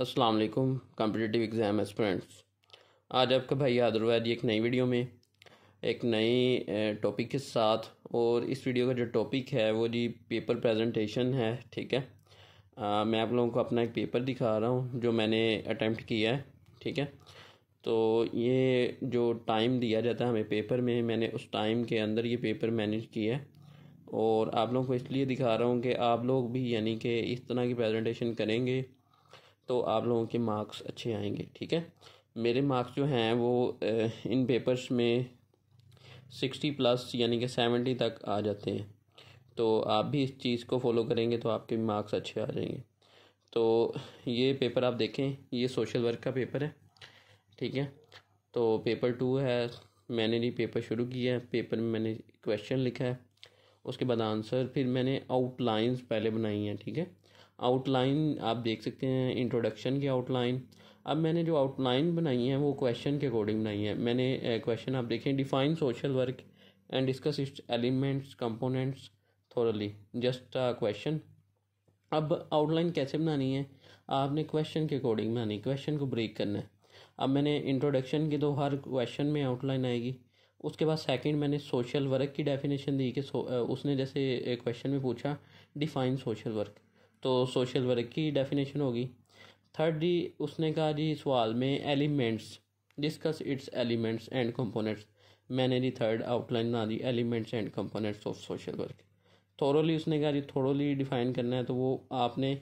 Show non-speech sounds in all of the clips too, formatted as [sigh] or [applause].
अस्सलाम वालेकुम competitive exam aspirants आज आपका भाई आदरवैद एक नई वीडियो में एक नई टॉपिक के साथ और इस वीडियो का जो टॉपिक है वो जी पेपर प्रेजेंटेशन है ठीक है आ, मैं आप लोगों को अपना एक पेपर दिखा रहा हूँ जो मैंने अटैम्प्ट किया है ठीक है तो ये जो टाइम दिया जाता है हमें पेपर में मैंने उस टाइम के अंदर ये पेपर मैनेज किया है और आप लोगों को इसलिए दिखा रहा हूँ कि आप लोग भी यानी कि इस तरह की प्रेजेंटेशन करेंगे तो आप लोगों के मार्क्स अच्छे आएंगे ठीक है मेरे मार्क्स जो हैं वो इन पेपर्स में सिक्सटी प्लस यानी कि सेवेंटी तक आ जाते हैं तो आप भी इस चीज़ को फॉलो करेंगे तो आपके मार्क्स अच्छे आ जाएंगे तो ये पेपर आप देखें ये सोशल वर्क का पेपर है ठीक है तो पेपर टू है मैंने ये पेपर शुरू किया है पेपर में मैंने क्वेश्चन लिखा है उसके बाद आंसर फिर मैंने आउटलाइंस पहले बनाई हैं ठीक है आउटलाइन आप देख सकते हैं इंट्रोडक्शन की आउटलाइन अब मैंने जो आउटलाइन बनाई है वो क्वेश्चन के अकॉर्डिंग बनाई है मैंने क्वेश्चन आप देखें define social work and discuss its elements components thoroughly just question अब आउटलाइन कैसे बनानी है आपने क्वेश्चन के अकॉर्डिंग बनानी क्वेश्चन को ब्रेक करना है अब मैंने इंट्रोडक्शन की तो हर क्वेश्चन में आउटलाइन आएगी उसके बाद सेकंड मैंने सोशल वर्क की डेफिनेशन दी कि उसने जैसे क्वेश्चन में पूछा डिफाइन सोशल वर्क तो सोशल वर्क की डेफिनेशन होगी थर्ड जी उसने कहा जी सवाल में elements discuss its elements and components मैंने जी थर्ड आउटलाइन बना दी elements and components of social work thoroughly उसने कहा जी थोरोली डिफाइन करना है तो वो आपने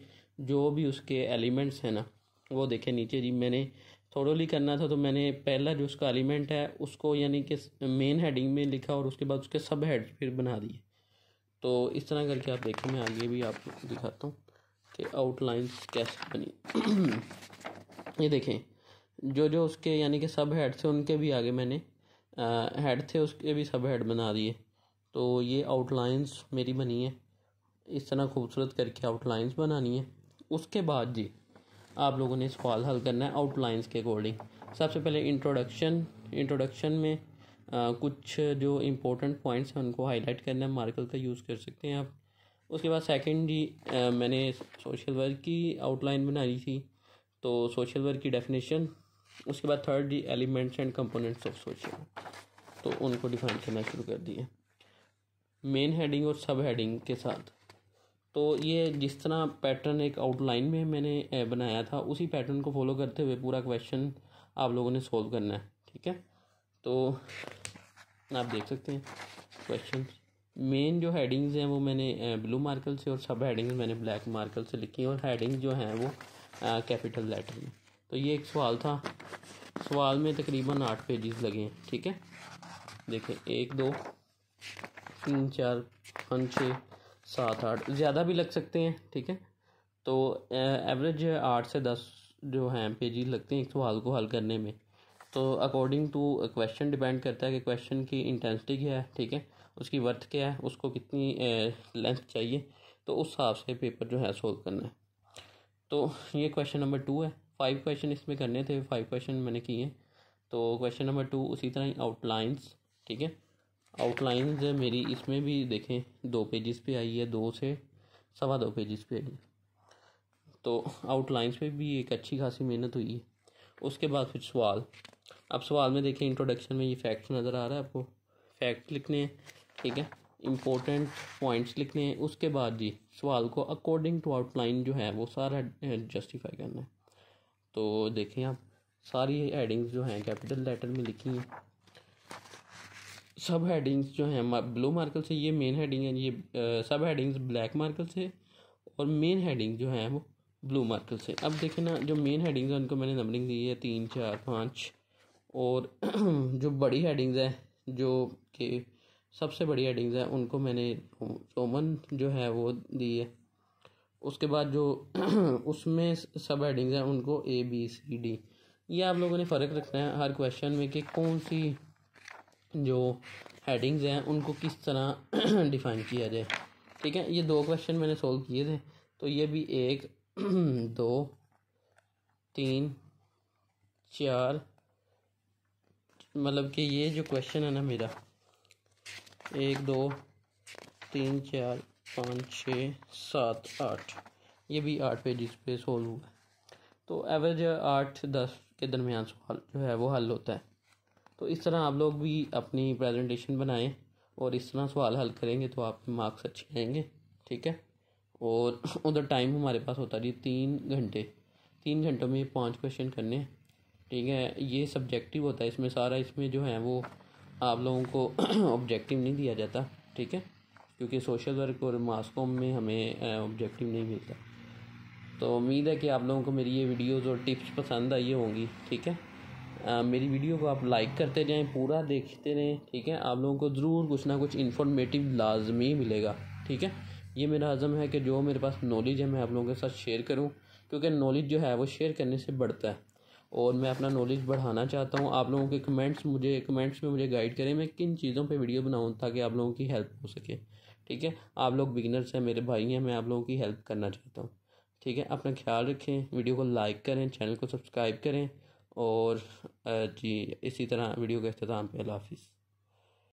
जो भी उसके एलिमेंट्स हैं ना वो देखे नीचे जी मैंने थोड़ोली करना था तो मैंने पहला जो उसका एलिमेंट है उसको यानी कि मेन हेडिंग में लिखा और उसके बाद उसके सब हेड फिर बना दिए तो इस तरह करके आप देखें मैं आगे भी आपको दिखाता हूँ कि आउटलाइंस कैसे बनी [clears throat] ये देखें जो जो उसके यानी कि सब हेड थे उनके भी आगे मैंने हेड थे उसके भी सब हेड बना दिए तो ये आउटलाइंस मेरी बनी है इस तरह खूबसूरत करके आउटलाइंस बनानी है उसके बाद जी आप लोगों ने सवाल हल करना है आउटलाइंस के अकॉर्डिंग सबसे पहले इंट्रोडक्शन इंट्रोडक्शन में आ, कुछ जो इम्पोर्टेंट पॉइंट्स हैं उनको हाईलाइट करना है मार्कर का यूज़ कर सकते हैं आप उसके बाद सेकेंड जी मैंने सोशल वर्क की आउटलाइन बनाई थी तो सोशल वर्क की डेफिनेशन उसके बाद थर्ड जी elements and components of social तो उनको डिफाइन करना शुरू कर दिए मेन हेडिंग और सब हेडिंग के साथ तो ये जिस तरह पैटर्न एक आउटलाइन में मैंने बनाया था उसी पैटर्न को फॉलो करते हुए पूरा क्वेश्चन आप लोगों ने सॉल्व करना है ठीक है तो आप देख सकते हैं क्वेश्चन मेन जो हेडिंग्स हैं वो मैंने ब्लू मार्कर से और सब हेडिंग्स मैंने ब्लैक मार्कर से लिखी और हेडिंग्स जो हैं वो कैपिटल लेटर में तो ये एक सवाल था सवाल में तकरीबन आठ पेजेस लगे हैं ठीक है देखें एक दो तीन चार पाँच छः सात आठ ज़्यादा भी लग सकते हैं ठीक है तो एवरेज आठ से दस जो हैं पेजेस लगते हैं एक सवाल को हल करने में तो अकॉर्डिंग टू क्वेश्चन डिपेंड करता है कि क्वेश्चन की इंटेंसिटी क्या है ठीक है उसकी वर्थ क्या है उसको कितनी लेंथ चाहिए तो उस हिसाब से पेपर जो है सोल्व करना है तो ये क्वेश्चन नंबर टू है फाइव क्वेश्चन इसमें करने थे फाइव क्वेश्चन मैंने किए तो क्वेश्चन नंबर टू उसी तरह ही आउटलाइंस ठीक है आउटलाइंस मेरी इसमें भी देखें दो पेजेस पे आई है दो से सवा दो पेजेस पे आई है तो आउटलाइंस पे भी एक अच्छी खासी मेहनत हुई है उसके बाद फिर सवाल अब सवाल में देखें इंट्रोडक्शन में ये फैक्ट नज़र आ रहा है आपको फैक्ट लिखने हैं ठीक है इम्पोर्टेंट पॉइंट्स लिखने हैं उसके बाद जी सवाल को अकॉर्डिंग टू आउटलाइन जो है वो सारा जस्टिफाई करना है तो देखें आप सारी हेडिंग्स जो हैं कैपिटल लेटर में लिखी हैं सब हेडिंग्स जो हैं ब्लू मार्कल से ये मेन हेडिंग है ये सब हेडिंग्स ब्लैक मार्कल से और मेन हेडिंग जो है वो ब्लू मार्कल से अब देखें ना जो मेन हेडिंग्स हैं उनको मैंने नंबरिंग दी है तीन चार पाँच और [clears throat] जो बड़ी हेडिंग्स हैं जो कि सबसे बड़ी हेडिंग्स हैं उनको मैंने रोमन जो है वो दी है उसके बाद जो [clears throat] उसमें सब हेडिंग्स हैं उनको ए बी सी डी ये आप लोगों ने फ़र्क रखना है हर क्वेश्चन में कि कौन सी जो हेडिंग्स हैं उनको किस तरह डिफ़ाइन [clears throat] किया जाए ठीक है ये दो क्वेश्चन मैंने सोल्व किए थे तो ये भी एक [clears throat] दो तीन चार मतलब कि ये जो क्वेश्चन है ना मेरा एक दो तीन चार पाँच छः सात आठ ये भी आठ पेजिस पे सोल्व हुआ तो एवरेज आठ दस के दरमियान सवाल जो है वो हल होता है तो इस तरह आप लोग भी अपनी प्रेजेंटेशन बनाएं और इस तरह सवाल हल करेंगे तो आपके मार्क्स अच्छे आएंगे ठीक है और [laughs] उधर टाइम हमारे पास होता जी तीन घंटे तीन घंटों में पांच क्वेश्चन करने हैं ठीक है ये सब्जेक्टिव होता है इसमें सारा इसमें जो है वो आप लोगों को ऑब्जेक्टिव [clears throat] नहीं दिया जाता ठीक है क्योंकि सोशल वर्क और मास्कॉम में हमें ऑब्जेक्टिव नहीं मिलता तो उम्मीद है कि आप लोगों को मेरी ये वीडियोस और टिप्स पसंद आई होंगी ठीक है आ, मेरी वीडियो को आप लाइक करते रहें पूरा देखते रहें ठीक है आप लोगों को ज़रूर कुछ ना कुछ इन्फॉर्मेटिव लाजमी मिलेगा ठीक है ये मेरा आज़म है कि जो मेरे पास नॉलेज है मैं आप लोगों के साथ शेयर करूँ क्योंकि नॉलेज जो है वो शेयर करने से बढ़ता है और मैं अपना नॉलेज बढ़ाना चाहता हूँ आप लोगों के कमेंट्स मुझे कमेंट्स में मुझे गाइड करें मैं किन चीज़ों पे वीडियो बनाऊँ ताकि आप लोगों की हेल्प हो सके ठीक है आप लोग बिगिनर्स हैं मेरे भाई हैं मैं आप लोगों की हेल्प करना चाहता हूँ ठीक है अपना ख्याल रखें वीडियो को लाइक करें चैनल को सब्सक्राइब करें और जी इसी तरह वीडियो का अख्ताम पे हाफिज़